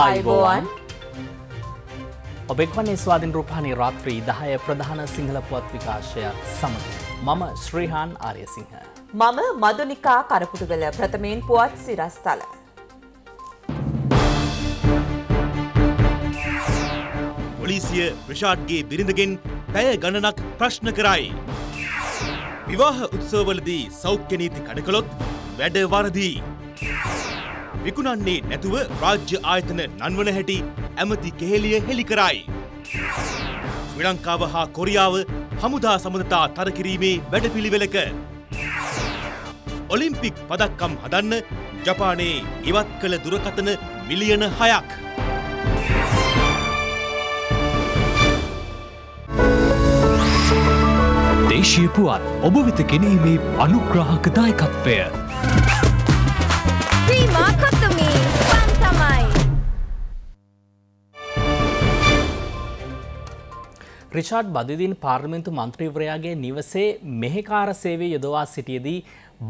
අයිබෝවන් ඔබෙක්වන්නේ ස්වාධින් රූපහණි රාත්‍රී දහය ප්‍රධාන සිංහල පුවත් විකාශයක් සමඟ මම ශ්‍රීහාන් ආරයසිංහ. මම මදුනිකා කරපුටුගල ප්‍රථමයෙන් පුවත් සිරස්ථල. පොලිසිය ප්‍රෂාට්ගේ බිරිඳගෙන් පැය ගණනක් ප්‍රශ්න කරයි. විවාහ උත්සවවලදී සෞඛ්‍ය නීති කඩකළොත් වැඩ වරදී. විකුණන්නේ නැතුව රාජ්‍ය ආයතන නන්වන හැටි ඇමති කෙහෙලිය හෙළි කරයි. ශ්‍රී ලංකාව හා කොරියාව හමුදා සබඳතා තරකිරීමේ වැඩපිළිවෙලක. ඔලිම්පික් පදක්කම් හදන්න ජපානයේ ඉවත් කළ දුරකතන මිලියන හයක්. දේශීය පුවත් ඔබ වෙත කෙනීමේ අනුග්‍රහකදායකත්වය. රිෂාඩ් බදදින් පාර්මෙන්තු මන්ත්‍රීවරයාගේ නිවසේ මෙහෙකාර සේවය යොදවා සිටියදී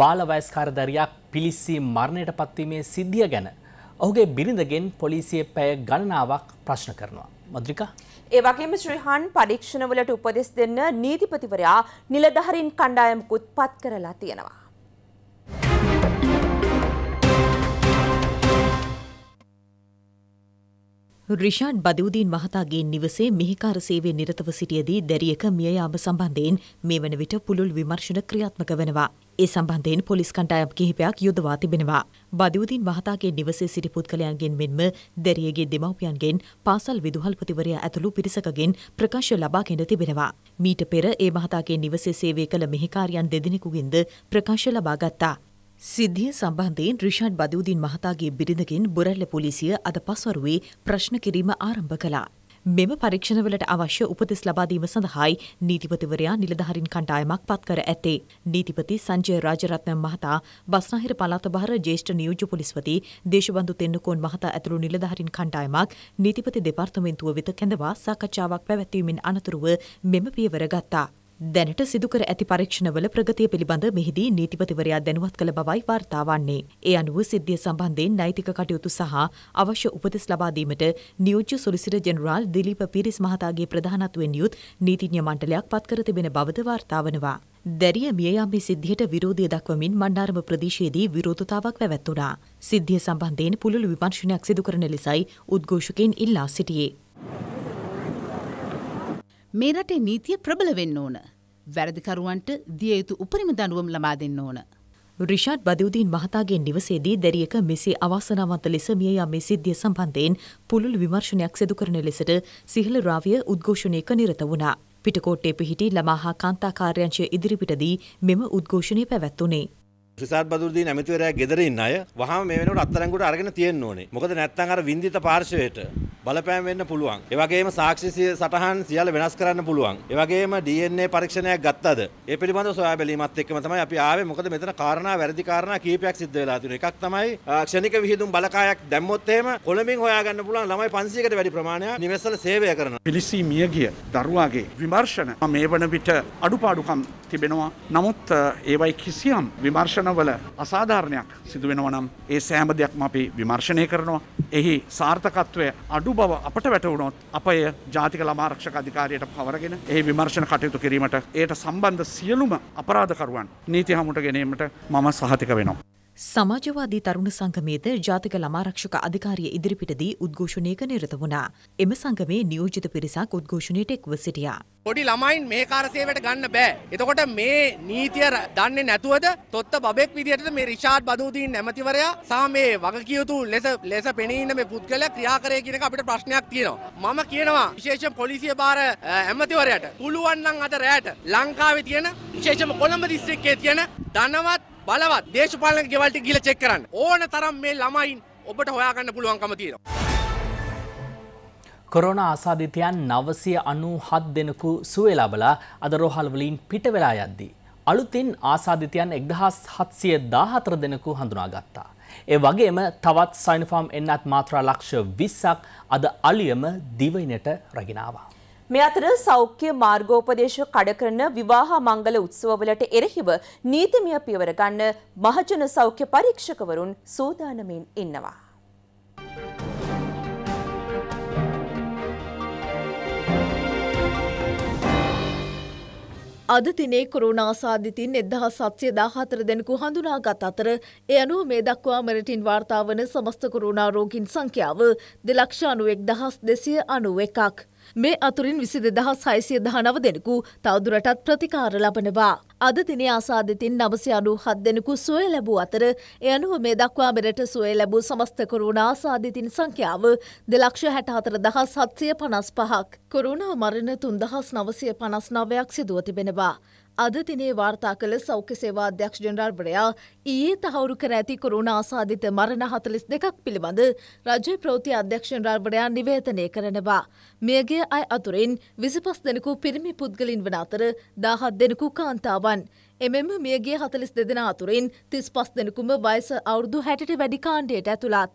බාලවයස්කාරදරයක් පිලිස්සී මරණයට පත්වීමේ සිද්ධිය ගැන ඔහුගේ බිරිඳගෙන් පොලිසිය පැය ගණනාවක් ප්‍රශ්න කරනවා. මද්‍රිකා ඒවගේම ශ්‍රීහන් පරීක්ෂණවලට උපදෙස් දෙන්න නීතිපතිවරයා නිලධහරින් කණ්ඩායමකුත් පත් කරලා තියෙනවා. රිෂාඩ් බදවදීන් මහතාගේ නිවසේ මිහිකාර සේවේ නිරතව සිටියදී දැරියක මියයාම සම්බන්ධයෙන් මේ වන විට පුළුල් විමර්ශණ ක්‍රියාත්මක වෙනවා. ඒ සම්බන්ධයෙන් පොලිස් කණ්ඩායම් කිහිපයක් යොදවා තිබෙනවා. බදවදීන් මහතාගේ නිවසේ සිටි පුද්ගලයන්ගෙන් මෙන්ම දැරියගේ දෙමව්පියන්ගෙන් පාසල් විදුහල්පතිවරයා ඇතුළු පිරිසකගෙන් ප්‍රකාශ ලබාගෙන තිබෙනවා. මීට පෙර ඒ මහතාගේ නිවසේ සේවය කළ මෙහිකාරයන් දෙදෙනෙකුගෙන්ද ප්‍රකාශ ලබාගත්තා. සිද්ධිය සම්බන්ධයෙන් රිෂාඩ් බදූදින් මහතාගේ බිරිඳකින් බොරැල්ල පොලිසිය අද පස්වරුවේ ප්‍රශ්න කිරීම ආරම්භ කළා. මෙම පරීක්ෂණවලට අවශ්‍ය උපදෙස් ලබාදීම සඳහායි නීතිපතිවරයා නිලධහරින් කණ්ඩායමක් පත්කර ඇත්තේ. නීතිපති සංජය රාජරත්නම් මහතා බස්නාහිර පලාත භාර ජේෂ්ඨ නියෝජ පොලිස්පති දේශබන්ධු තෙන්නකෝන් මහතා ඇතුළු නිලධහරින් කණ්ඩායමක් නීතිපති දෙපාර්තමෙන්තුව වෙත කැඳවා සාකච්ඡාවක් පැවැත්වීමෙන් අනතුරුව මෙම පියවර ගත්තා. දැනට සිදුකර ඇති පරීක්ෂණවල ප්‍රගතිය පිළිබඳ මෙහිදී නීතිපතිවරයා දැනුවත් කළ බවයි වාර්තා වන්නේ. ඒ අනුව සිද්ධිය සම්බන්ධයෙන් නෛතික කටයුතු සහ අවශ්‍ය උපදෙස් ලබාදීමට නියෝජ්‍ය සොලිසිට ජෙනරාල් දිලීප පිරිස් මහතාගේ ප්‍රධානත්වෙන් යුත් නීතිඥ මණ්ඩලයක් පත්කර තිබෙන බවද වාර්තාවනවා. දැරිය මියයාම්බි සිද්ධියට විරෝධය දක්වමින් මණ්ඩාරම ප්‍රදේශයේදී විරෝධතාවක් පැවැත්වුණා. සිද්ධිය සම්බන්ධයෙන් පුළුළු විමර්ශනයක් සිදු කරන ලෙසයි උද්ඝෝෂකෙන් ඉල්ලා සිටියේ. මේ රටේ නීතිය ප්‍රබල වෙන්න ඕන. වැරදිකරුවන්ට දිය යුතු උපරිම දඬුවම් ලබා දෙන්න ඕන. රිෂාඩ් බදවදීන් මහතාගේ නිවසේදී දැරියක මෙසේ අවාසනාවන්ත ලෙස මිය යම් සිද්ධිය සම්බන්ධයෙන් පුළුල් විමර්ශනයක් සිදු කරන ලෙසට සිහල රාවිය උද්ඝෝෂණයක නිරත වුණා. පිටකෝට්ටේ පිහිටි ළමා හා කාන්තා කාර්යංශය ඉදිරිපිටදී මෙම උද්ඝෝෂණය පැවැත්වුණේ. ්‍රසාත් බදුරදී නැමතිවරයා ගෙදරන්න අය වහම මේනට අත්තරංගුට අරගෙන තියෙන්න්න ඕනේ මොකද නැත්තන් අර විදිත පාර්ශවයට බලපෑම් වෙන්න පුළුවන්. ඒ වගේම සාක්ෂි සටහන් සියල්ල වෙනස් කරන්න පුළුවන්. ඒ වගේම DNA පරීක්ෂණයක් ගත්තද? ඒ පිළිබඳව සොයා බැලීමත් එක්කම තමයි අපි ආවේ. මොකද මෙතන කාරණා වැරදි කාරණා කීපයක් සිද්ධ වෙලා තියෙනවා. එකක් තමයි ක්ෂණික විහිදුම් බලකායක් දැම්මොත් එහෙම කොළඹින් හොයාගන්න පුළුවන් ළමයි 500කට වැඩි ප්‍රමාණයක් නිවෙස්වල සේවය කරනවා. පිලිසි මියගිය දරුවාගේ විමර්ශන මේ වන විට අඩුපාඩුකම් තිබෙනවා. නමුත් ඒවයි කිසියම් විමර්ශනවල අසාධාරණයක් සිදු වෙනවා නම් ඒ සෑම දෙයක්ම අපි විමර්ශනය කරනවා. එහි සාර්ථකත්වය අඩු අඩු බව අපට වැටවුණොත් අප එය ජාතික ළමාරක්ෂක අධිකාරයට පවරගෙන ඒ විමර්ශණ කටයුතු කිරීමට ඒට සම්බන්ධ සියලුම අපරාධකරුවන් නීති හමුට ගැනීමට මම සහතික වෙනවා. සමාජවාදී තරුණ සංගමේද ජාතික ළමාරක්ෂක අධිකාරිය ඉදිරිපිටදී උද්ඝෝෂණයක නිරත වුණා. එම සංගමේ නියෝජිත පිරිසක් උද්ඝෝෂණයට එක්ව සිටියා. පොඩි ළමයින් මේ කාර්සේවයට ගන්න බෑ. එතකොට මේ නීතිය දන්නේ නැතුවද තොත්ත බබෙක් විදිහට මේ රිෂාඩ් බදූදීන් ඇමතිවරයා සහ මේ වගකියුතු ලෙස ලෙස පෙනී ඉන්න මේ පුද්ගලයා ක්‍රියා කරේ කියන එක අපිට ප්‍රශ්නයක් තියෙනවා. මම කියනවා විශේෂයෙන් පොලිසිය බාර ඇමතිවරයාට පුළුවන් නම් අද රැට ලංකාවේ තියෙන විශේෂම කොළඹ දිස්ත්‍රික්කයේ තියෙන ධනවත් බලවත් දේශපාලන ගෙවල්ට ගිහිල්ලා චෙක් කරන්න. ඕන තරම් මේ ළමයින් ඔබට හොයාගන්න පුළුවන්කම තියෙනවා. කොරෝන ආසාධිතයන් නවසය අනූ හත් දෙනකු සුවලාබලා අද රෝහල්වලින් පිට වෙලා යද්දී. අලුතින් ආසාධිතයන් එක්දහස් හත්සිය දාහතර දෙනකු හඳුනාගත්තා. ඒ වගේම තවත් සයිනිෆාම් එන්නත් මාත්‍රා ලක්ෂ විස්සක් අද අලියම දිවයිනට රගෙනවා. මේ අතර සෞඛ්‍ය මාර්ගෝපදේශ කඩකරන විවාහ මංගල උත්සවවලට එරෙහිව නීතිමය පියවර ගන්න මහජන සෞඛ්‍ය පරීක්ෂකවරුන් සූදානමින් ඉන්නවා. අද දිනේ කොරුණා සාධිතින් එදදා සත්‍යය දාහතර දෙනෙකු හඳුනාගත් අතර එ අනුව මේ දක්වා මරටින් වාර්තාාවන සමස්ත කොරුණා රෝගින් සංඛ්‍යාව දෙලක්ෂානුවෙක් දහස් දෙසිය අනුව එකක්. මේ අතුරින් විසි දෙදහස් හයිසිය දහනව දෙනෙකු තවදුරටත් ප්‍රතිකාර ලබනවා. අද දින ආසාධිතින් නමසි අනු හත් දෙනෙකු සොය ලැබූ අතර එයනුව මේ දක්වා මෙරට සොය ලැබූ සමස්තකරුණ ආසාධිතින් සංඛ්‍යාව දෙලක්ෂ හැට අතර දහස් හත්සය පනස් පහක්. කොරුණ මරණ තුන්දහස් නවසය පනස් නවයක් සිදුව තිබෙනවා. අද දිනේ වාර්තා කළ සෞඛ්‍ය සේවා අධ්‍යක්ෂ ජනරාල්වරයා ඊයේ තහවුරු කර ඇති කොරුණ ආසාධිත මරණ හතලිස් දෙකක් පිළිබඳ රජය ප්‍රෝති අධ්‍යක්ෂ ජනරාල්වරයා නිවේතනය කරනවා. මියගේ අය අතුරින් විසිපස් දෙනෙකු පිරිමි පුද්ගලින් වන අතර දාහත් දෙනෙකු කාන්තාවන්. එමෙම මියගේ හතලිස් දෙදෙන අතුරින් තිස් පස් දෙනෙකුම වයස අවුරුදු හැටට වැඩි කාණ්ඩයට ඇතුළත්.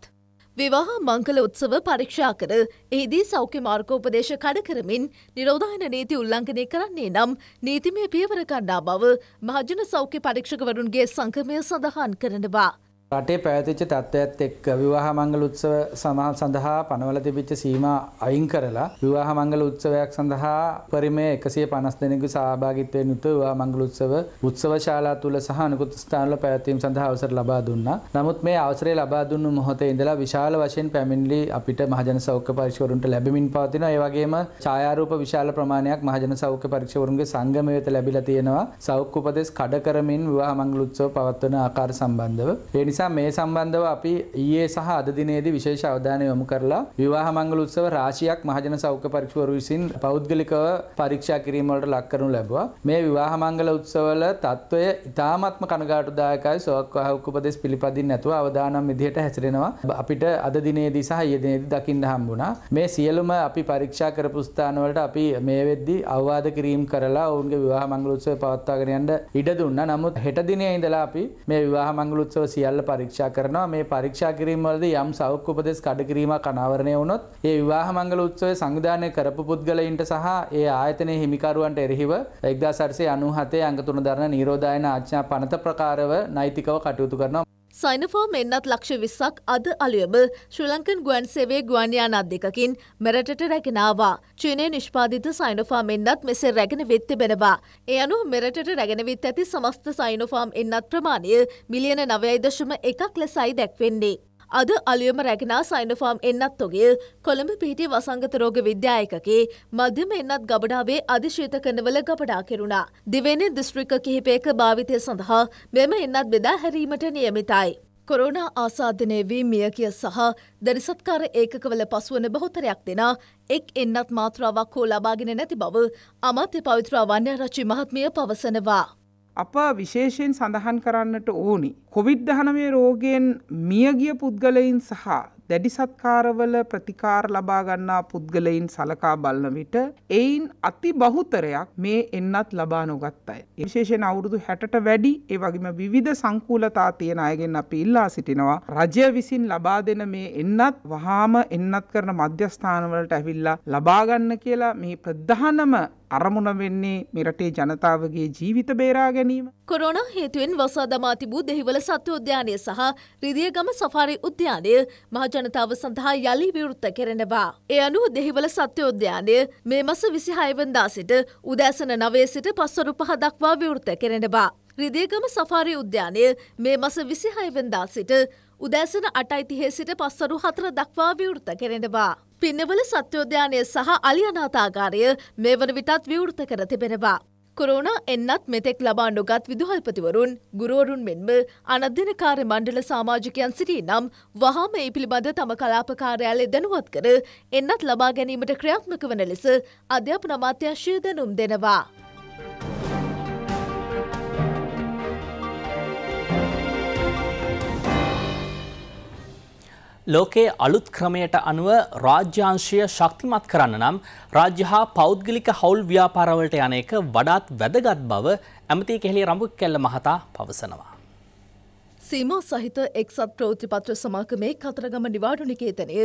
විවාහ මංකල උත්සව පරීක්ෂා කර එහිදී සෞඛ්‍ය මාර්ගෝපදේශ කඩ කරමින් නිරෝධායන නීති උල්ලංඝනය කරන්නේ නම් නීතිමය පියවර ගන්නා බව මහජන සෞඛ්‍ය පරීක්ෂකවරුන්ගේ සංක්‍රමය සඳහන් කරනවා. රටේ පැවතිච්ච තත්ත්වයක්ත් එක් විවාහ මංගල උත්සව සමහල් සඳහා පනවල තිබිච්ච සීම අයින් කරලා විවාහ මංගල උත්සවයක් සඳහා පරිමේ එකසිය පනස් දෙනෙකු සභාගිත්වය යුතු විවා මංගල උත්සව උත්සව ශාලා තුළ සහ අනිකුත් ස්ථානල පැවැත්වීම සඳහා අවසර ලබා දුන්නා. නමුත් මේ අවසරය ලබා දුන්නු මොහොතේ ඉඳලා විශාල වශයෙන් පැමිණිලි අපිට මහජන සෞඛ්‍ය පරීක්ෂකවරුන්ට ලැබෙමින් පවතින. ඒ වගේම ඡායාරූප විශාල ප්‍රමාණයක් මහජන සෞඛ්‍ය පරීක්ෂකවරුන්ගේ සංගමය වෙත ලැබිලා තියෙනවා. සෞඛ්‍ය උපදෙස් කඩ කරමින් විවාහ මංගල උත්සව පවත්වන ආකාර සම්බන්ධව. ඒ නිසා නිසා මේ සම්බන්ධව අපි ඊයේ සහ අද දිනේදී විශේෂ අවධානය යොමු කරලා විවාහ මංගල උත්සව රාශියක් මහජන සෞඛ්‍ය පරීක්ෂකවරු විසින් පෞද්ගලිකව පරීක්ෂා කිරීම වලට ලක් කරනු ලැබුවා. මේ විවාහ මංගල උත්සවවල తত্ত্বය ඉතාමත්ම කනගාටුදායකයි සෝක්වාහක උපදෙස් පිළිපදින්න නැතුව අවදානම් විදිහට හැසිරෙනවා. අපිට අද දිනේදී සහ ඊයේ දිනේදී දකින්න හම්බුණා. මේ සියලුම අපි පරීක්ෂා කරපු ස්ථානවලට අපි මේ වෙද්දී අවවාද කිරීම කරලා ඔවුන්ගේ විවාහ මංගල උත්සවය පවත්වාගෙන යන්න ඉඩ දුන්නා. නමුත් හෙට දිනේ ඉඳලා අපි මේ විවාහ මංගල උත්සව සියල්ල පරීක්ෂා කරනවා මේ පරීක්ෂා කිරීමවලද යම් සෞඛ්‍ය උපදෙස් කඩකිරීමක් අනාවරණය වුණොත් ඒ විවාහ මංගල උත්සවය සංවිධානය කරපු පුද්ගලයින්ට සහ ඒ ආයතනයේ හිමිකරුවන්ට එරෙහිව 1897 අංග 3 දරන නිරෝධායන ආඥා පනත ප්‍රකාරව නෛතිකව කටයුතු කරනවා සයිනෆෝම් එන්නත් ලක්ෂ විස්සක් අද අලුයම ශ්‍රී ලංකන් ගුවන් සේවේ ගුවන්යානත් දෙකකින් මෙරටට රැගෙනවා. චීනය නිෂ්පාධිත සයිනෆාම් එන්නත් මෙසේ රැගෙන වෙත් තිබෙනවා. එය අනු මෙරටට රැගෙනවිත් ඇති සමස්ත සයිනොෆාම් එන්නත් ප්‍රමාණය මිලියන නවයයිදශම එකක් ලෙසයි දැක්වෙන්නේ. අද අලියම රැගෙනා සයිනෆාම් එන්නත් තොගිල් කොළඹ පිහිටි වසංගත රෝග විද්‍යායකගේ මධ්‍යම එන්නත් ගබඩාවේ අධිශීත කනවල ගබඩා කෙරුණා. දිවෙන දිස්ත්‍රික කිහිපයක භාවිතය සඳහා මෙම එන්නත් බෙදා හැරීමට නියමිතයි. කොරෝණ ආසාධනය වී මියකිය සහ දැරිසත්කාර ඒකවල පසුවන බහොතරයක් දෙෙන එක් එන්නත් මාත්‍රාවක් හෝ ලබාගෙන නැති බව අමාත්‍ය පවිත්‍රා වන්‍ය රචි මහත්මිය පවසනවා. අප විශේෂයෙන් සඳහන් කරන්නට ඕනි. කොවිඩ් දහනමේ රෝගයෙන් මියගිය පුද්ගලයින් සහ දැඩි සත්කාරවල ප්‍රතිකාර ලබාගන්නා පුද්ගලයින් සලකා බලන විට එයින් අති බහුතරයක් මේ එන්නත් ලබා නොගත් අය. විශේෂයෙන් අවුරුදු හැටට වැඩි ඒ වගේම විවිධ සංකූලතා තියෙන අයගෙන් අපි ඉල්ලා සිටිනවා. රජය විසින් ලබා දෙන මේ එන්නත් වහාම එන්නත් කරන මධ්‍යස්ථානවලට ඇවිල්ලා ලබාගන්න කියලා මේ ප්‍රධානම අරමුණ වෙන්නේ මෙරටේ ජනතාවගේ ජීවිත බේරා ගැනීම. කොරෝණ හේතුවෙන් වසා දමා තිබූ දෙහිවල සත්ව උද්‍යානය සහ රිදියගම සෆාරි උද්‍යානය මහජනතාව සඳහා යළි විවෘත කෙරෙනවා. ඒ අනුව දෙහිවල සත්ව උද්‍යානය මේ මස විසිහයවන්දා සිට උදෑසන නවය සිට පස්වරු පහ දක්වා විවෘත කෙරෙනවා. රිදියගම සෆාරි උද්‍යානය මේ මස විසිහයවන්දා සිට උදෑසන අටයිතිහේ සිට පස්සරු හතර දක්වා විවෘත කෙනෙනවා. පින්නවල සත්‍යෝද්‍යානය සහ අලියනාතාගාරය මේ වන විටත් විවෘත කර තිබෙනවා. කොරෝන එන්නත් මෙතෙක් ලබා නොගත් විදුහල්පතිවරුන් ගුරුවරුන් මෙන්ම අනධ්‍යනකාර මණ්ඩල සාමාජිකයන් සිටී නම් වහාම ඒ පිළිබඳ තම කලාපකාරයාලය දැනුවත් කර එන්නත් ලබා ගැනීමට ක්‍රියාත්මක වන ලෙස අධ්‍යාපන අමාත්‍යංශය දැනුම් දෙනවා. ලෝකයේ අලුත් ක්‍රමයට අනුව රාජ්‍යාංශය ශක්තිමත් කරන්න නම් රාජ්‍ය හා පෞද්ගලික හවුල් ව්‍යාපාරවලට යන එක වඩාත් වැදගත් බව ඇමති කෙහෙළි රඹුක් කැල්ල මහතා පවසනවා. සීම සහිත එක්සත් ප්‍රෝතිපත්‍ර සමාකමේ කතරගම නිවාඩු නිකේතනය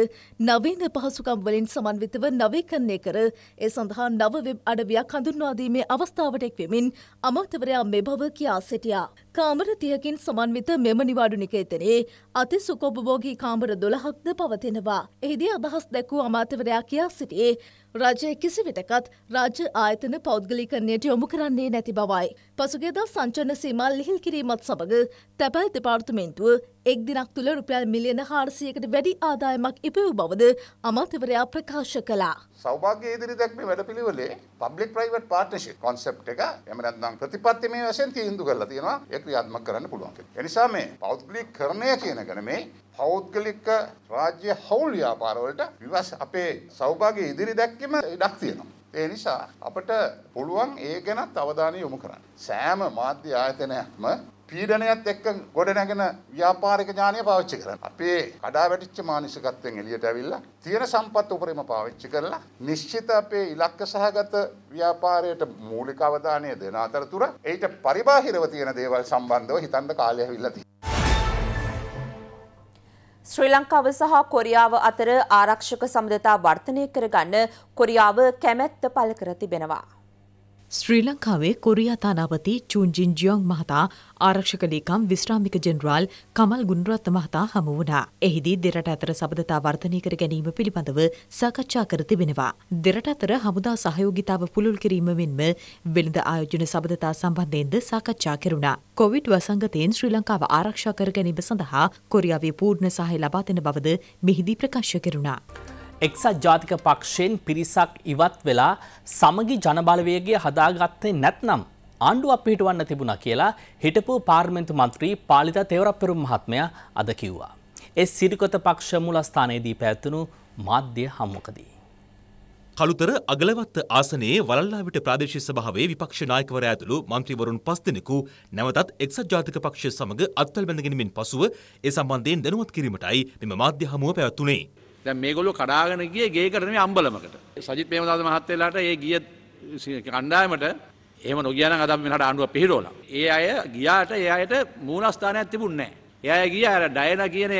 නවීන පහසුකම් වලින් සමන්විතව නවීකරණය කර ඒ සඳහා නව වෙබ් අඩවියක් හඳුන්වාදීමේ අවස්ථාවට එක්වෙමින් අමාත්‍යවරයා මේ බව කියා සිටියා. කාමර තියකින් සමන්විත මෙම නිවාඩු නිකේතනයේ අති සුකෝපභෝගී කාමර දොළහක්ද පවතිනවා. එහිදී අදහස් දැක්වූ අමාත්‍යවරයා කියා සිටියේ රජය කිසිවිටකත් රාජ්‍ය ආයතන පෞද්ගලිකරණයට යොමු කරන්නේ නැති බවයි. පසුගේදා සංචන සීමල් ලිහිල් කිරීමත් සමඟ තැපැල් දෙපාර්තමේන්තුව එක් දිනක් තුළ රුපියල් මිලියන හාරසියකට වැඩි ආදායමක් ඉපවූ බවද අමාත්‍යවරයා ප්‍රකාශ කලා. සෞභාග්‍ය ඉදිරි දැක්මේ වැඩපිළිවෙලේ පබ්ලික් ප්‍රයිවට් පාර්ට්නර්ෂිප් concept එක එහෙම නැත්නම් ප්‍රතිපත්තිමය වශයෙන් තීන්දුව කරලා තියෙනවා ඒ ක්‍රියාත්මක කරන්න පුළුවන් කියලා. ඒ නිසා මේ පෞද්ගලිකකරණය කියන එක නෙමේ පෞද්ගලික රාජ්‍ය හවුල් ව්‍යාපාරවලට විවස් අපේ සෞභාග්‍ය ඉදිරි දැක්ම ඉඩක් තියෙනවා. ඒ නිසා අපට පුළුවන් ඒ ගැනත් අවධානය යොමු කරන්න. සෑම මාධ්‍ය ආයතනයක්ම පීඩනයත් එක්ක ගොඩනැගෙන ව්‍යාපාරික ඥානය පාවිච්චි කරනවා. අපේ කඩා වැටිච්ච මානසිකත්වයෙන් එළියට ඇවිල්ලා තියෙන සම්පත් උපරිම පාවිච්චි කරලා නිශ්චිත අපේ ඉලක්ක සහගත ව්‍යාපාරයට මූලික අවධානය දෙන අතරතුර ඒට පරිබාහිරව තියෙන දේවල් සම්බන්ධව හිතන්න කාලය ඇවිල්ලා තියෙනවා. ශ්‍රී ලංකාව සහ කොරියාව අතර ආරක්ෂක සම්බන්ධතා වර්ධනය කරගන්න කොරියාව කැමැත්ත පළ කර තිබෙනවා. ශ්‍රී ලංකාවේ කොරියා තානාපති චූන්ජින් ජියොන් මහතා ආරක්ෂක ලේකම් විශ්‍රාමික ජෙනරාල් කමල් ගුණරත්න මහතා හමු වුණා. එහිදී දෙරට අතර සබඳතා වර්ධනය කර ගැනීම පිළිබඳව සාකච්ඡා කර තිබෙනවා. දෙරට අතර හමුදා සහයෝගිතාව පුළුල් කිරීම මෙන්ම වෙළඳ ආයෝජන සබඳතා සම්බන්ධයෙන්ද සාකච්ඡා කෙරුණා. කොවිඩ් වසංගතයෙන් ශ්‍රී ලංකාව ආරක්ෂා කර ගැනීම සඳහා කොරියාවේ පූර්ණ සහය ලබා දෙන බවද මෙහිදී ප්‍රකාශ කෙරුණා. එක්සත් ජාතික පක්ෂයෙන් පිරිසක් ඉවත් වෙලා සමගි ජනබලවේගය හදාගත්තේ නැත්නම් ආණ්ඩුව අපිහිටවන්න තිබුණා කියලා හිටපු පාර්ලිමේන්තු මන්ත්‍රී පාලිත තේවරපෙරුම් මහත්මයා අද කිව්වා. ඒ සිරිකොත පක්ෂ මූලස්ථානයේදී පැවැත්වුණු මාධ්‍ය හමුවකදී. කළුතර අගලවත්ත ආසනයේ වලල්ලාවිට ප්‍රාදේශ සභාවේ විපක්ෂ නායකවර ඇතුළු මන්ත්‍රීවරුන් පස් දෙනෙකු නැවතත් එක්සත් ජාතික පක්ෂය සමඟ අත්වල් බැඳගෙනමින් පසුව ඒ සම්බන්ධයෙන් දැනුවත් කිරීමටයි මෙම මාධ්‍ය හමුව පැවැත්වුණේ. දැ මේගොලු කඩාගෙන ගිය ගේකරනේ අම්බලමකට සජිත් පේමදාද මහත්තේලාට ඒ ගිය කණ්ඩායමට එම නොගියන අදම් වෙනට අනුව පිහිරෝල. ඒ අය ගියාට ඒ අයට මූලස්ථානයක් තිබුන්නේ. එය ගිය අර ඩයන කියන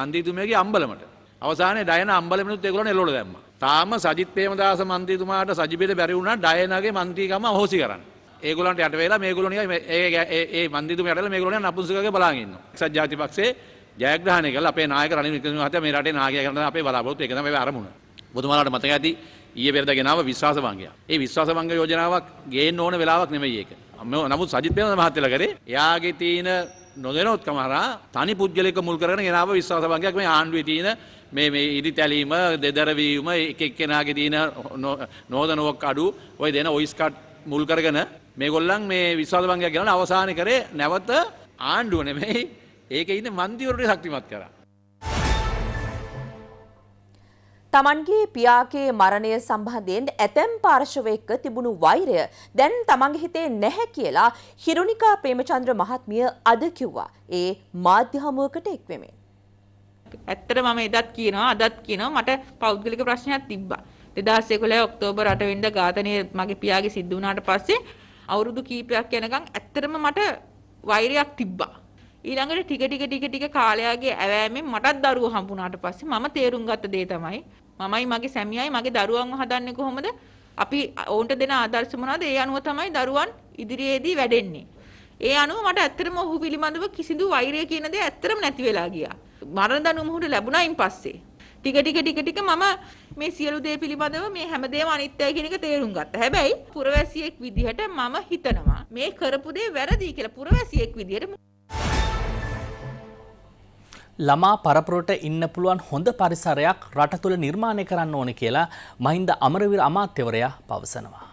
බන්ධීතුමයගේ අම්බලමට අවසාන ඩයන අම්බලමනුත් එකොල එලොට දැම්ම. තාම සජිත් පේමදාස මන්තීතුමාට සජිපිට බැරිවුණ ඩයනගේ මන්තීකම හෝසි කරන්න. ඒගොලන්ට යට වෙලා මේගොලනික ඒ මන්දිතු යටල මේගොලන අපපුසක බලාගන්න සජාතිපක්සේ ජයග්‍රහණය කළා අපේ නායක රනිල් වික්‍රමසිංහහත්මයා මේ රටේ නායකයා කරන අපේ බලාපොරොත්තු ඒක තමයි අරමුණ. ඔබතුමාලාට මතක ඇති ඊයේ පෙරද ගෙනාව විශ්වාස භංගය. ඒ විශ්වාස භංග යෝජනාවක් ගේන්න ඕන වෙලාවක් නෙමෙයි ඒක. නමුත් සජිත් ප්‍රේමදාස මහත්තයලා කරේ එයාගේ තියෙන නොදෙනොත්කම හරහා තනි පුද්ගලයෙක් මුල් කරගෙන ගෙනාව විශ්වාස භංගයක් මේ ආණ්ඩුවේ තියෙන මේ මේ ඉදි තැලීම දෙදරවීම එක එක්කෙනාගේ තියෙන නෝදනුවක් අඩු ඔය දෙන ඔයිස්කට් මුල් කරගෙන මේගොල්ලන් මේ විශ්වාස භංගයක් ගෙනලා අවසානයේ කරේ නැවත ආණ්ඩුව නෙමෙයි ඒක ඉන්න මන්දිවරට ශක්තිමත් කරා. තමන්ගේ පියාගේ මරණය සම්බන්ධයෙන් ඇතැම් පාර්ශවයක තිබුණු වෛරය දැන් තමන්ගේ හිතේ නැහැ කියලා හිරුණිකා ප්‍රේමචන්ද්‍ර මහත්මිය අද කිව්වා. ඒ මාධ්‍ය හමුවකට එක්වෙමින්. ඇත්තට මම එදත් කියනවා අදත් කියනවා මට පෞද්ගලික ප්‍රශ්නයක් තිබ්බා. 2011 ඔක්තෝබර් 8 වෙනිදා ඝාතනය මගේ පියාගේ සිද්ධ වුණාට පස්සේ අවුරුදු කීපයක් යනකම් ඇත්තටම මට වෛරයක් තිබ්බා. ඊළඟට ටික ටික ටික ටික කාලයාගේ ඇවෑමෙන් මටත් දරුවෝ හම්බුණාට පස්සේ මම තේරුම් ගත්ත දේ තමයි මමයි මගේ සැමියායි මගේ දරුවන්ව හදන්නේ කොහොමද අපි ඔවුන්ට දෙන ආදර්ශ මොනවාද ඒ අනුව තමයි දරුවන් ඉදිරියේදී වැඩෙන්නේ ඒ අනුව මට ඇත්තටම ඔහු පිළිබඳව කිසිදු වෛරය කියන දේ ඇත්තටම නැති වෙලා ගියා. මරණ දඬුවම ඔහුට ලැබුණයින් පස්සේ ටික ටික ටික ටික මම මේ සියලු දේ පිළිබඳව මේ හැමදේම අනිත්‍යයි කියන එක තේරුම් ගත්තා. හැබැයි පුරවැසියෙක් විදිහට මම හිතනවා මේ කරපු දේ වැරදි කියලා පුරවැසියෙක් විදිහට ළමා පරපුරට ඉන්න පුළුවන් හොඳ පරිසරයක් රට තුළ නිර්මාණය කරන්න ඕන කියලා මහින්ද අමරවිර අමාත්‍යවරයා පවසනවා.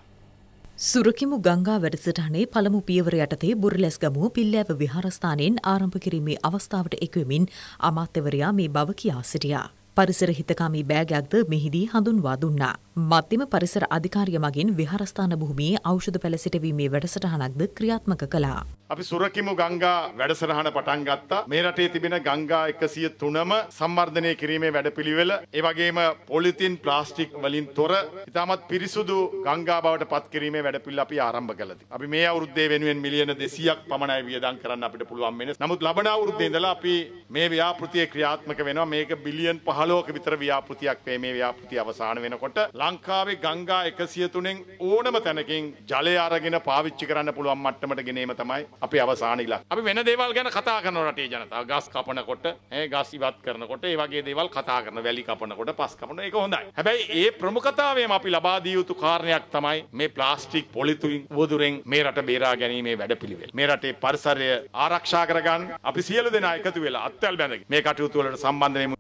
සුරකිමු ගංගා වැඩසටහනේ පළමු පියවර යටතේ බුරලැස් ගමුව පිල්ලෑව විහාරස්ථානයෙන් ආරම්භ කිරීමේ අවස්ථාවට එක්වෙමින් අමාත්‍යවරයා මේ බව කියා සිටියා. පරිසර හිතකාමී බෑගයක්ද මෙහිදී හඳුන්වා දුන්නා. මධ්‍යම පරිසර අධිකාරිය මගින් විහාරස්ථාන භූමියේ ඖෂධ පැලසිටවීමේ වැඩසටහනක්ද ක්‍රියාත්මක කළා. අපි සුරකිමු ගංගා වැඩසටහන පටන් ගත්තා. මේ රටේ තිබෙන ගංගා 103ම සම්වර්ධනය කිරීමේ වැඩපිළිවෙල, ඒ වගේම පොලිතින් ප්ලාස්ටික් වලින් තොර ඉතාමත් පිරිසුදු ගංගා බවට පත් කිරීමේ වැඩපිළිවෙල අපි ආරම්භ කළා. අපි මේ අවුරුද්දේ වෙනුවෙන් මිලියන 200ක් පමණයි වියදම් කරන්න අපිට පුළුවන් වෙන්නේ. නමුත් ලබන අවුරුද්දේ ඉඳලා අපි මේ ව්‍යාපෘතිය ක්‍රියාත්මක වෙනවා. මේක බිලියන් 15ක විතර ව්‍යාපෘතියක් වේ මේ ව්‍යාපෘතිය අවසන් වෙනකොට ලංකාවේ ගංගා 103න් ඕනම තැනකින් ජලය අරගෙන පාවිච්චි කරන්න පුළුවන් මට්ටමට ගෙනීම තමයි අපි අවසාන ඉලක්ක. අපි වෙන දේවල් ගැන කතා කරන රටේ ජනතාව ගස් කපනකොට, ඒ ගස් ඉවත් කරනකොට, ඒ වගේ දේවල් කතා කරන වැලි කපනකොට, පස් කපන එක හොඳයි. හැබැයි ඒ ප්‍රමුඛතාවයම අපි ලබා දිය යුතු කාරණයක් තමයි මේ ප්ලාස්ටික් පොලිතුයින් වදුරෙන් මේ රට බේරා ගැනීමේ වැඩපිළිවෙල. මේ රටේ පරිසරය ආරක්ෂා කරගන්න අපි සියලු දෙනා එකතු වෙලා අත්වල් බැඳගෙන මේ කටයුතු වලට සම්බන්ධ වෙමු.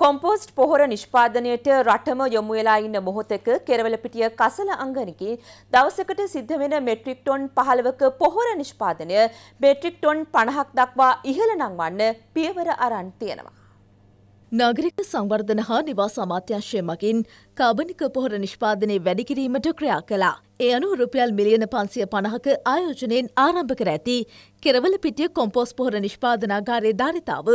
කොම්පෝස්ට් පොහොර නිෂ්පාදනයට රටම යොමු වෙලා ඉන්න මොහොතක කෙරවලපිටිය කසල අංගනකේ දවසකට සිද්ධ වෙන මෙට්‍රික් ටොන් 15ක පොහොර නිෂ්පාදනය මෙට්‍රික් ටොන් 50ක් දක්වා ඉහළ නංවන්න පියවර අරන් තියෙනවා. නාගරික සංවර්ධන හා නිවාස අමාත්‍යංශය මගින් කාබනික පොහොර නිෂ්පාදනය වැඩිකිරීමට ක්‍රියා කළා. ඒ අනුව රුපියල් මිලියන පන්සිය පණහක ආයෝජනයෙන් ආරම්භ කර ඇති කෙරවල පිටිය කොම්පෝස් පොහොර නිෂ්පාදනාගාරයේ ධාරිතාව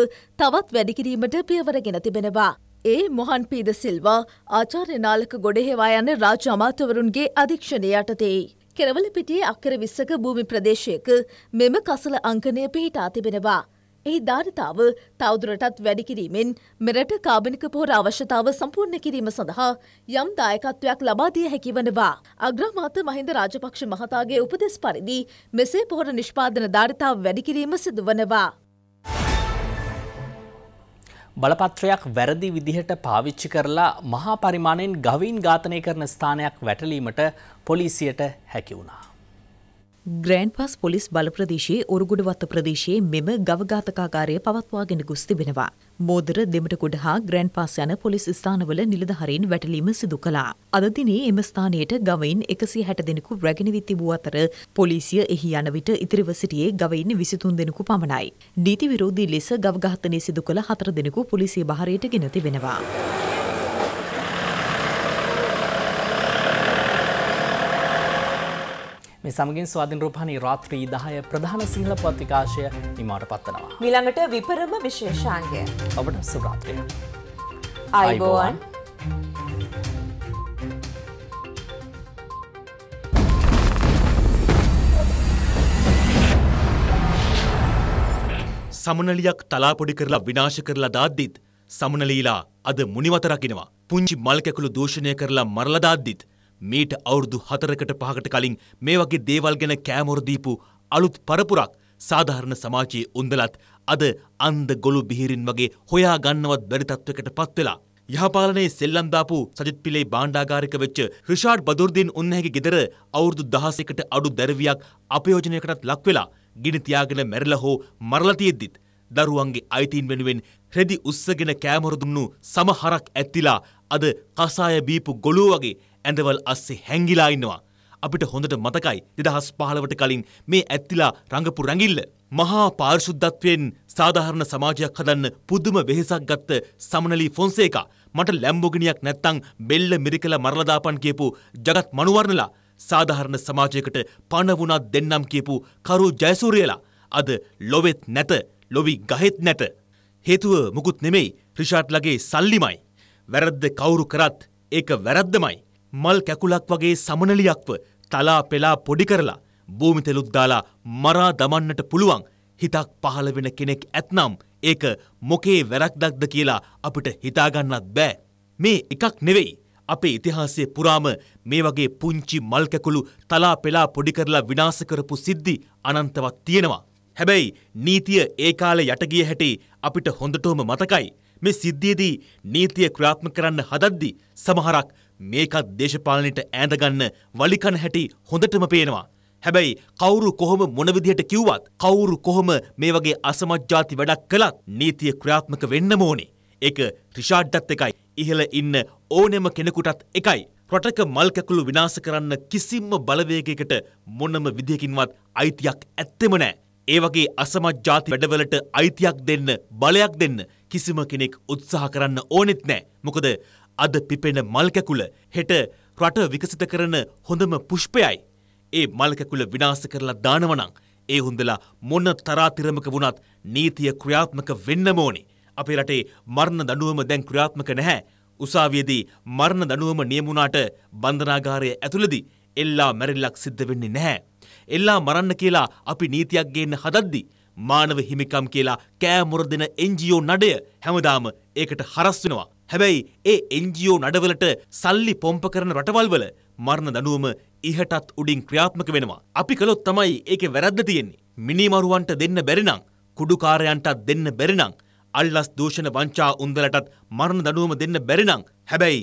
තවත් වැඩිකිරීමට පියවරගෙන තිබෙනවා. ඒ මොහන් පීද සිල්වා ආචාර්ය නාලක ගොඩහෙවා යන රාජ්‍ය අමාත්‍යවරුන්ගේ අධීක්ෂණය යටතේ. කෙරවල පිටියේ අක්කර විස්සක භූමි ප්‍රදේශයක මෙම කසල අංකනය පිහිටා තිබෙනවා. එහි ධාරිතාව තවදුරටත් වැඩිකිරීමෙන් මෙරට කාබනික පොහොර අවශ්‍යතාව සම්පූර්ණ කිරීම සඳහා යම් දායකත්වයක් ලබාදිය හැකිවනවා. අග්‍රමාත මහින්ද රාජපක්ෂ මහතාගේ උපදෙස් පරිදි මෙසේ පොහොර නිෂ්පාදන ධාරිතාව වැඩිකිරීම සිදුවනවා. බලපත්‍රයක් වැරදි විදිහට පාවිච්චි කරලා මහා පරිමාණයෙන් ගවීන් ඝාතනය කරන ස්ථානයක් වැටලීමට පොලිසියට හැකි වුණා. ග්‍රෑන් පස් පොලිස් බල ප්‍රදේශයේ උරුගුඩවත්ත ප්‍රදේශයේ මෙම ගවඝාතකාකාරය පවත්වාගෙන ගොස් තිබෙනවා. මෝදර දෙමටකොඩ හා ග්‍රෑන් පාස් යන පොලිස් ස්ථානවල නිලධහරින් වැටලීම සිදු කළා. අද දිනේ එම ස්ථානයට ගවයින් එකසි හැට දෙනෙකු රැගෙන වී තිබූ අතර පොලිසිය එහි යන විට ඉතිරිව සිටියේ ගවයින් විසිතුන් දෙනෙකු පමණයි. නීති විරෝධී ලෙස ගවඝාතනය සිදු කළ හතර දෙනෙකු පොලිසිය බහරයට ගෙන තිබෙනවා. මේ සමගින් ස්වාධින් රූපහනි රාත්‍රී දහය ප්‍රධාන සිංහල පත්තිකාශය නිමාට පත්වනවා. මිළඟට විපරම විශේෂාන්ගය. ඔබට සුරාත්‍රය. අයිබෝවන්. සමනලියක් තලාපොඩි කරලා විනාශ කරලා දාද්දිත් සමනලීලා අද මුනිවත රකිනවා. පුංචි මල් කැකුළු දූෂණය කරලා මරලා දාද්දිත් මීට අවුරුදු හතරකට පහකට කලින් මේ වගේ දේවල් ගැන කෑමොරදීපු අලුත් පරපුරක් සාධාරණ සමාජයේ උන්දලත් අද අන්ද ගොළු බිහිරින් වගේ හොයා ගන්නවත් බැරි තත්වයකට පත්වෙලා. යහපාලනයේ සෙල්ලම් දාපු සජිත් පිලේ භාණ්ඩාගාරික වෙච්ච රිෂාඩ් බදුර්දීන් උන්නැහැගේ ගෙදර අවුරුදු දහසකට අඩු දැරවියක් අපයෝජනයකටත් ලක්වෙලා ගිනි තියාගෙන මැරිලා හෝ මරලා තියෙද්දිත් දරුවන්ගේ අයිතීන් වෙනුවෙන් රෙදි උස්සගෙන කෑමොර දුන්නු සමහරක් ඇත්තිලා අද කසාය බීපු ගොළුව වගේ ඇඳවල් අස්සේ හැංගිලා ඉන්නවා. අපිට හොඳට මතකයි දෙදහස් පහළවට කලින් මේ ඇත්තිලා රඟපු රැඟිල්ල. මහා පාර්ශුද්ධත්වයෙන් සාධාරණ සමාජයක් හදන්න පුදුම වෙහෙසක් ගත්ත සමනලී ෆොන්සේකා මට ලැම්බෝගිනියක් නැත්තං බෙල්ල මිරිකල මරලදාපන් කියපු ජගත් මනුවර්ණලා සාධාරණ සමාජයකට පණවුණත් දෙන්නම් කියපු කරු ජයසූරියලා අද ලොවෙත් නැත ලොවි ගහෙත් නැත. හේතුව මුකුත් නෙමෙයි රිෂාට්ලගේ සල්ලිමයි. වැරද්ද කවුරු කරත් ඒක වැරද්දමයි. මල් කැකුලක් වගේ සමනලියක්ව තලා පෙලා පොඩි කරලා භූමිතෙලුත් දාලා මරා දමන්නට පුළුවන් හිතක් පහළ වෙන කෙනෙක් ඇත්නම් ඒක මොකේ වැරක්දක්ද කියලා අපිට හිතාගන්නත් බෑ. මේ එකක් නෙවෙයි. අපේ ඉතිහාසය පුරාම මේ වගේ පුංචි මල් කැකුළු තලා පෙලා පොඩි කරලා විනාශ කරපු සිද්ධි අනන්තවත් තියෙනවා. හැබැයි නීතිය ඒ කාලේ යට ගිය හැටි අපිට හොඳටම මතකයි. මේ සිද්ධියේදී නීතිය ක්‍රියාත්මක කරන්න හදද්දී සමහරක් මේකත් දේශපාලනයට ඈඳගන්න වලිකන් හැටි හොඳටම පේනවා. හැබැයි කවුරු කොහොම මොන විදිහට කිව්වත් කවුරු කොහොම මේ වගේ අසමජ්ජාති වැඩක් කළත් නීතිය ක්‍රියාත්මක වෙන්නම ඕනේ. ඒක රිෂාඩ්ටත් එකයි. ඉහළ ඉන්න ඕනෙම කෙනෙකුටත් එකයි. රටක මල් කැකුළු විනාශ කරන්න කිසිම බලවේගයකට මොනම විදිහකින්වත් අයිතියක් ඇත්තෙම නැහැ. ඒ වගේ අසමජ්ජාති වැඩවලට අයිතියක් දෙන්න බලයක් දෙන්න කිසිම කෙනෙක් උත්සාහ කරන්න ඕනෙත් නැහැ. මොකද අද පිපෙන මල්කැකුල හෙට රට විකසිත කරන හොඳම පුෂ්පයයි. ඒ මල්කැකුල විනාස කරලා දානවනං. ඒ හුන්දලා මොන්න තරාතිරමක වුණත් නීතිය ක්‍රියාත්මක වෙන්න මෝනි. අපේ රටේ මරණ දඩුවම දැන් ක්‍රියාත්මක නැහැ. උසාවියදී මරණ දඩුවම නියමුණාට බන්ධනාගාරය ඇතුළදි එල්ලා මැරිල්ලක් සිද්ධ වෙන්නේ නැහැ. එල්ලා මරන්න කියලා අපි නීතියක් ගේන්න හදද්දි. මානව හිමිකම් කියලා කෑමොර දෙන එන්ජියෝ නඩය හැමදාම ඒකට හරස් වෙනවා. හැබැයි ඒ එන්ජියෝ නඩවලට සල්ලි පොම්ප කරන රටවල්වල මරණ දනුවම ඉහටත් උඩින් ක්‍රියාත්මක වෙනවා. අපි කළොත් තමයි ඒකේ වැරද්ද තියෙන්නේ. මිනිමරුවන්ට දෙන්න බැරිනම් කුඩුකාරයන්ටත් දෙන්න බැරිනම් අල්ලස් දූෂණ වංචා උන්දලටත් මරණ දඩුවම දෙන්න බැරිනම් හැබැයි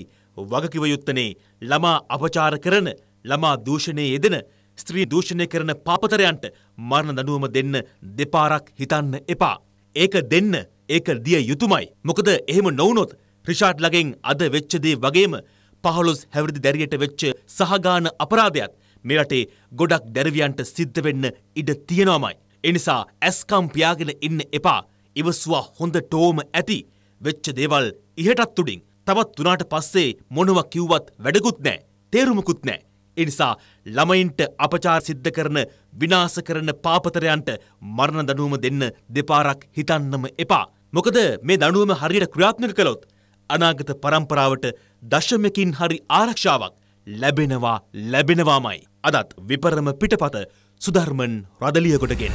වගකිව යුත්තනේ ළමා අපචාර කරන ළමා දූෂණයේ යෙදෙන ස්ත්‍රී දූෂණය කරන පාපතරයන්ට මරණ දඩුවම දෙන්න දෙපාරක් හිතන්න එපා. ඒක දෙන්න ඒක දිය යුතුමයි. මොකද එහෙම නොවුනොත් රිෂාඩ් ළඟෙන් අද වෙච්ච දේ වගේම 15 හැවිරිදි දැරියට වෙච්ච සහගාන අපරාධයත් මේ රටේ ගොඩක් දැරිවියන්ට සිද්ධ වෙන්න ඉඩ තියෙනවමයි. ඒ නිසා ඇස්කම් පියාගෙන ඉන්න එපා. ඉවසුවා හොඳටෝම ඇති. වෙච්ච දේවල් ඉහටත් උඩින්. තවත් තුනාට පස්සේ මොනවා කිව්වත් වැඩකුත් නැහැ. තේරුමකුත් නැහැ. එනිසා ළමයින්ට අපචාර සිද්ධ කරන විනාශ කරන පාපතරයන්ට මරණ දඩුවම දෙන්න දෙපාරක් හිතන්නම එපා. මොකද මේ දඩුවම හරියට ක්‍රියාත්මක කළොත් අනාගත පරම්පරාවට දශමකින් හරි ආරක්ෂාවක් ලැබෙනවා ලැබෙනවාමයි. අදත් විපරම පිටපත සුධර්මන් රදලියකොටගෙන්.